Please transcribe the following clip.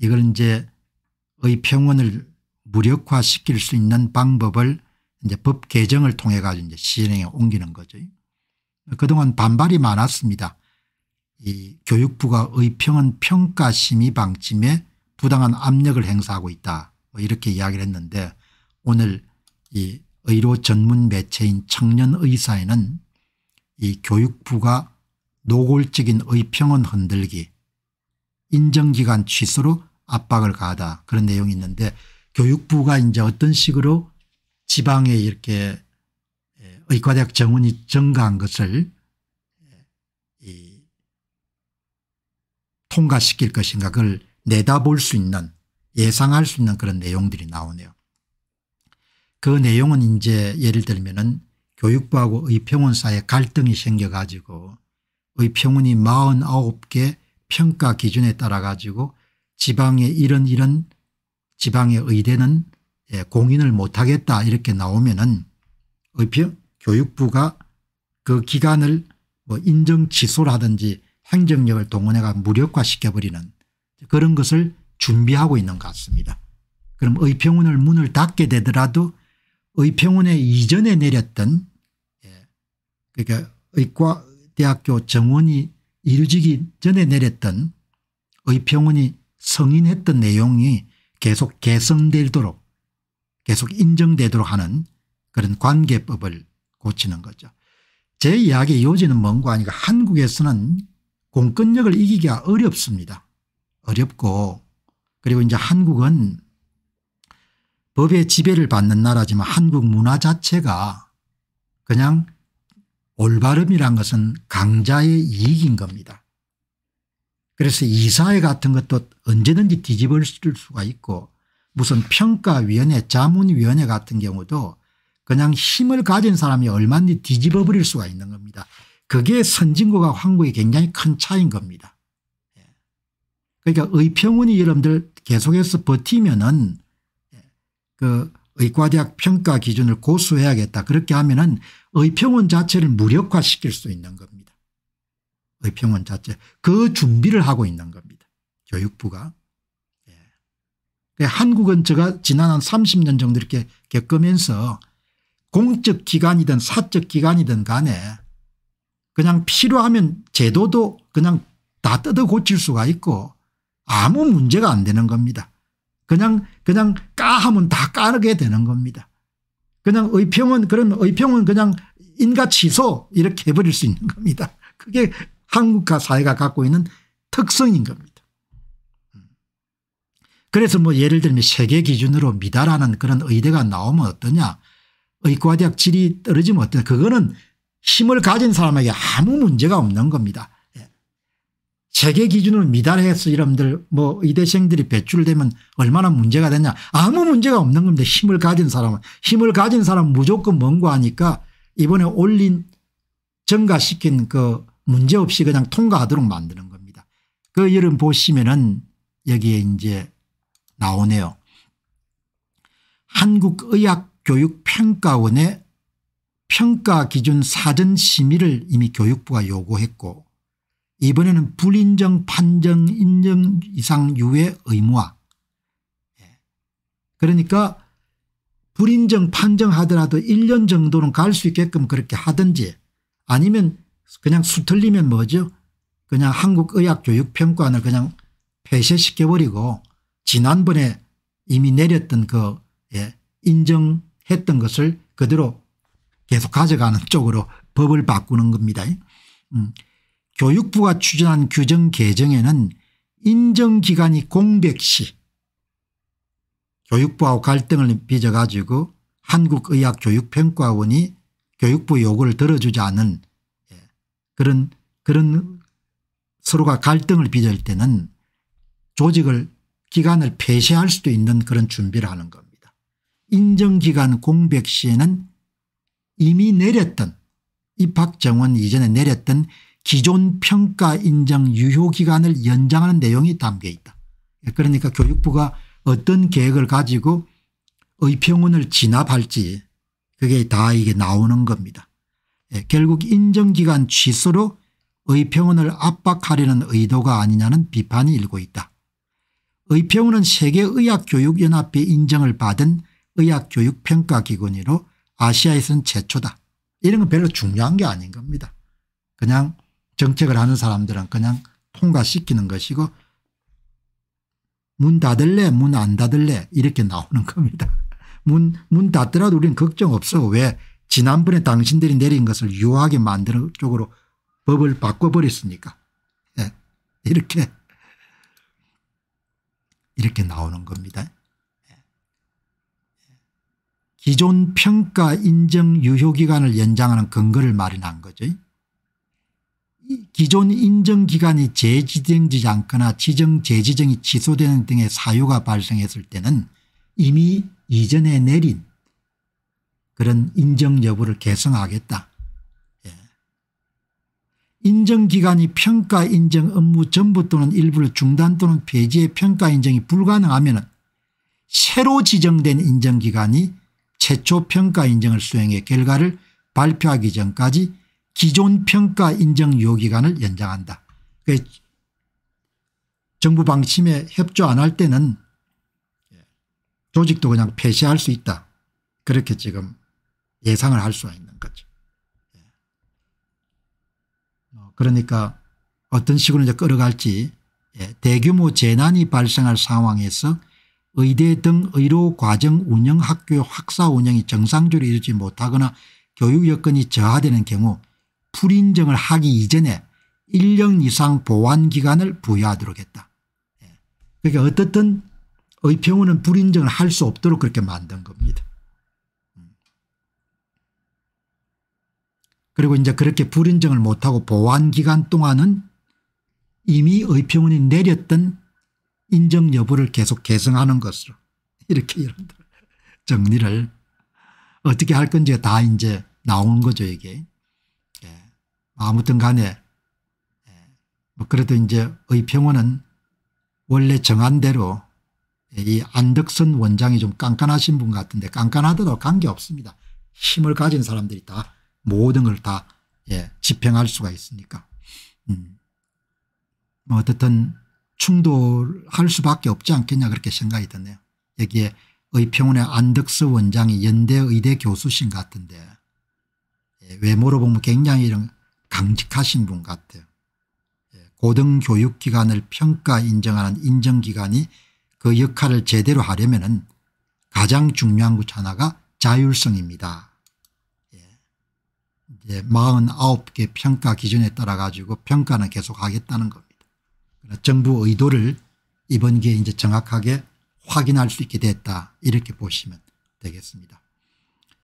이걸 이제 의평원을 무력화시킬 수 있는 방법을 이제 법 개정을 통해 가지고 이제 시행에 옮기는 거죠. 그동안 반발이 많았습니다. 이 교육부가 의평원 평가 심의 방침에 부당한 압력을 행사하고 있다 뭐 이렇게 이야기를 했는데 오늘 이 의료 전문 매체인 청년의사에는 이 교육부가 노골적인 의평원 흔들기 인정기간 취소로 압박을 가하다 그런 내용이 있는데 교육부가 이제 어떤 식으로 지방에 이렇게 예, 의과대학 정원이 증가한 것을 예, 통과시킬 것인가 그걸 내다볼 수 있는 예상할 수 있는 그런 내용들이 나오네요. 그 내용은 이제 예를 들면은 교육부하고 의평원 사이에 갈등이 생겨가지고 의평원이 49개 평가 기준에 따라 가지고 지방의 이런 이런 지방의 의대는 예, 공인을 못하겠다 이렇게 나오면은 교육부가 그 기간을 뭐 인정 취소라든지 행정력을 동원해가 무력화시켜버리는 그런 것을 준비하고 있는 것 같습니다. 그럼 의평원을 문을 닫게 되더라도 의평원에 이전에 내렸던 예, 그러니까 의과대학교 정원이 이루지기 전에 내렸던 의평원이 성인했던 내용이 계속 개성되도록 계속 인정되도록 하는 그런 관계법을 고치는 거죠. 제 이야기의 요지는 뭔가 하니까 한국에서는 공권력을 이기기가 어렵습니다. 어렵고 그리고 이제 한국은 법의 지배를 받는 나라지만 한국 문화 자체가 그냥 올바름이란 것은 강자의 이익인 겁니다. 그래서 이사회 같은 것도 언제든지 뒤집어질 수가 있고 무슨 평가위원회 자문위원회 같은 경우도 그냥 힘을 가진 사람이 얼마든지 뒤집어 버릴 수가 있는 겁니다. 그게 선진국과 황국이 굉장히 큰 차이인 겁니다. 예. 그러니까 의평원이 여러분들 계속해서 버티면은 예, 그 의과대학 평가 기준을 고수해야겠다. 그렇게 하면은 의평원 자체를 무력화시킬 수 있는 겁니다. 의평원 자체 그 준비를 하고 있는 겁니다. 교육부가. 예. 그 한국은 제가 지난 한 30년 정도 이렇게 겪으면서 공적 기관이든 사적 기관이든 간에 그냥 필요하면 제도도 그냥 다 뜯어 고칠 수가 있고 아무 문제가 안 되는 겁니다. 그냥 그냥 까하면 다 까르게 되는 겁니다. 그냥 의평은 그런 의평은 그냥 인가 취소 이렇게 해버릴 수 있는 겁니다. 그게 한국화 사회가 갖고 있는 특성인 겁니다. 음. 그래서 뭐 예를 들면 세계 기준으로 미달하는 그런 의대가 나오면 어떠냐 의과대학 질이 떨어지면 어떠냐 그거는 힘을 가진 사람에게 아무 문제가 없는 겁니다. 예. 세계 기준으로 미달해서 여러분들 뭐 의대생들이 배출되면 얼마나 문제가 되냐 아무 문제가 없는 겁니다. 힘을 가진 사람은 힘을 가진 사람은 무조건 뭔고 하니까 이번에 올린 증가시킨 그 문제없이 그냥 통과하도록 만드는 겁니다. 그 여름 보시면은 여기에 이제 나오네요. 한국의학교육평가원의 평가기준 사전심의를 이미 교육부가 요구했고 이번에는 불인정 판정 인정 이상 유예 의무화 예. 그러니까 불인정 판정하더라도 1년 정도는 갈 수 있게끔 그렇게 하든지 아니면 그냥 수틀리면 뭐죠 그냥 한국의학교육평가원 그냥 폐쇄시켜버리고 지난번에 이미 내렸던 그 예, 인정했던 것을 그대로 계속 가져가는 쪽으로 법을 바꾸는 겁니다. 음. 교육부가 추진한 규정 개정에는 인정기간이 공백시 교육부하고 갈등을 빚어가지고 한국의학교육평가원이 교육부 요구를 들어주지 않은 그런 그런 서로가 갈등을 빚을 때는 조직을 기간을 폐쇄할 수도 있는 그런 준비를 하는 겁니다. 인정기간 공백 시에는 이미 내렸던 입학정원 이전에 내렸던 기존 평가 인정 유효기간을 연장하는 내용이 담겨 있다. 그러니까 교육부가 어떤 계획을 가지고 의평원을 진압할지 그게 다 이게 나오는 겁니다. 예, 결국 인정기간 취소로 의평원을 압박하려는 의도가 아니냐는 비판이 일고 있다. 의평원은 세계의학교육연합회 인정을 받은 의학교육평가기관으로 아시아에서는 최초다. 이런 건 별로 중요한 게 아닌 겁니다. 그냥 정책을 하는 사람들은 그냥 통과시키는 것이고 문 닫을래 문 안 닫을래 이렇게 나오는 겁니다. 문, 문 닫더라도 우리는 걱정 없어. 왜 지난번에 당신들이 내린 것을 유하게 만드는 쪽으로 법을 바꿔버렸으니까 네. 이렇게 이렇게 나오는 겁니다. 예. 기존 평가 인정 유효기간을 연장하는 근거를 마련한 거죠. 기존 인정기간이 재지정지 않거나 지정 재지정이 취소되는 등의 사유가 발생했을 때는 이미 이전에 내린 그런 인정 여부를 개성하겠다. 예. 인정기관이 평가 인정 업무 전부 또는 일부를 중단 또는 폐지의 평가 인정이 불가능하면 새로 지정된 인정기관이 최초 평가 인정을 수행해 결과를 발표하기 전까지 기존 평가 인정 요기간을 연장한다. 그 정부 방침에 협조 안 할 때는 조직도 그냥 폐쇄할 수 있다. 그렇게 지금 예상을 할 수가 있는 거죠. 예. 어, 그러니까 어떤 식으로 이제 끌어갈지 예, 대규모 재난이 발생할 상황에서 의대 등 의료과정 운영 학교 학사 운영이 정상적으로 이루지 못하거나 교육 여건이 저하되는 경우 불인정을 하기 이전에 1년 이상 보완기간을 부여하도록 했다. 예. 그러니까 어떻든 의평원은 불인정을 할 수 없도록 그렇게 만든 겁니다. 그리고 이제 그렇게 불인정을 못하고 보완기간 동안은 이미 의평원이 내렸던 인정 여부를 계속 개성하는 것으로 이렇게 여러분들 정리를 어떻게 할건지다 이제 나오는 거죠 이게. 예. 아무튼 간에 예. 뭐 그래도 이제 의평원은 원래 정한 대로 이 안덕선 원장이 좀 깐깐하신 분 같은데 깐깐하더라도 관계없습니다. 힘을 가진 사람들이 다 모든 걸다 예, 집행할 수가 있으니까. 음. 뭐 어쨌든 충돌할 수밖에 없지 않겠냐 그렇게 생각이 드네요. 여기에 의평원의 안덕스 원장이 연대의대 교수신 같은데 예, 외모로 보면 굉장히 이런 강직하신 분 같아요. 예, 고등교육기관을 평가 인정하는 인정기관이 그 역할을 제대로 하려면 가장 중요한 것 하나가 자율성입니다. 49개 평가 기준에 따라 가지고 평가는 계속 하겠다는 겁니다. 정부 의도를 이번 기회에 이제 정확하게 확인할 수 있게 됐다 이렇게 보시면 되겠습니다.